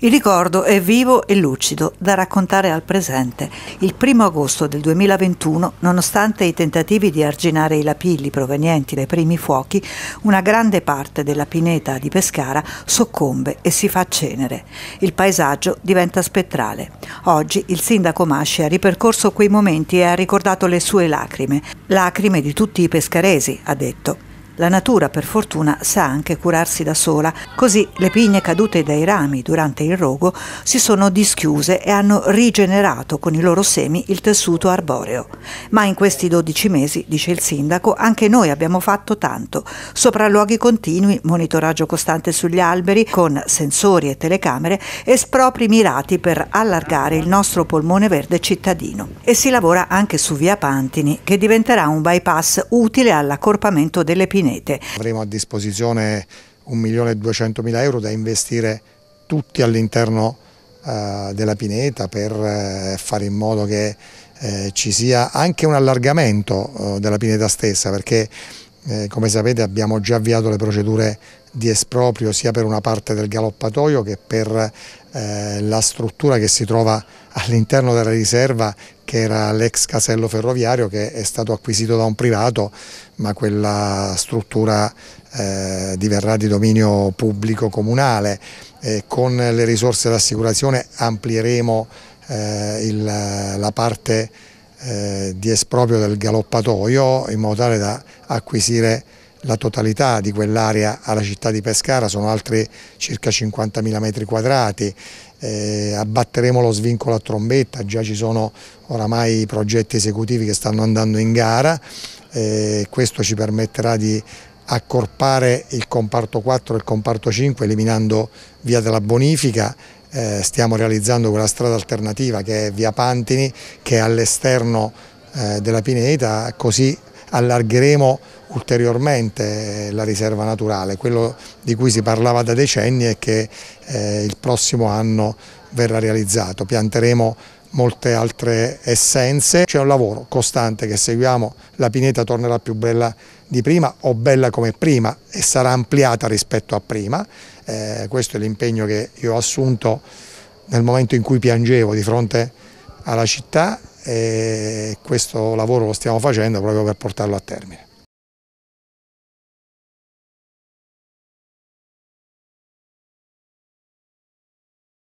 Il ricordo è vivo e lucido, da raccontare al presente. Il 1 agosto del 2021, nonostante i tentativi di arginare i lapilli provenienti dai primi fuochi, una grande parte della pineta di Pescara soccombe e si fa cenere. Il paesaggio diventa spettrale. Oggi il sindaco Masci ha ripercorso quei momenti e ha ricordato le sue lacrime, lacrime di tutti i pescaresi, ha detto. La natura, per fortuna, sa anche curarsi da sola, così le pigne cadute dai rami durante il rogo si sono dischiuse e hanno rigenerato con i loro semi il tessuto arboreo. Ma in questi 12 mesi, dice il sindaco, anche noi abbiamo fatto tanto. Sopralluoghi continui, monitoraggio costante sugli alberi con sensori e telecamere, e spropri mirati per allargare il nostro polmone verde cittadino. E si lavora anche su via Pantini, che diventerà un bypass utile all'accorpamento delle pigne Salinete. Avremo a disposizione 1.200.000 euro da investire tutti all'interno eh, della pineta per eh, fare in modo che eh, ci sia anche un allargamento della pineta stessa perché come sapete abbiamo già avviato le procedure di esproprio sia per una parte del galoppatoio che per eh, la struttura che si trova all'interno della riserva che era l'ex casello ferroviario che è stato acquisito da un privato ma quella struttura eh, diverrà di dominio pubblico comunale eh, con le risorse d'assicurazione amplieremo eh, il, la parte eh, di esproprio del galoppatoio in modo tale da acquisire la totalità di quell'area alla città di Pescara, sono altri circa 50.000 metri quadrati, eh, abbatteremo lo svincolo a trombetta, già ci sono oramai progetti esecutivi che stanno andando in gara, eh, questo ci permetterà di accorpare il comparto 4 e il comparto 5 eliminando via della bonifica eh, stiamo realizzando quella strada alternativa che è via Pantini che è all'esterno eh, della pineta così allargheremo ulteriormente la riserva naturale. Quello di cui si parlava da decenni è che eh, il prossimo anno verrà realizzato. Pianteremo molte altre essenze. C'è un lavoro costante che seguiamo, la pineta tornerà più bella di prima o bella come prima e sarà ampliata rispetto a prima. Eh, questo è l'impegno che io ho assunto nel momento in cui piangevo di fronte alla città e questo lavoro lo stiamo facendo proprio per portarlo a termine.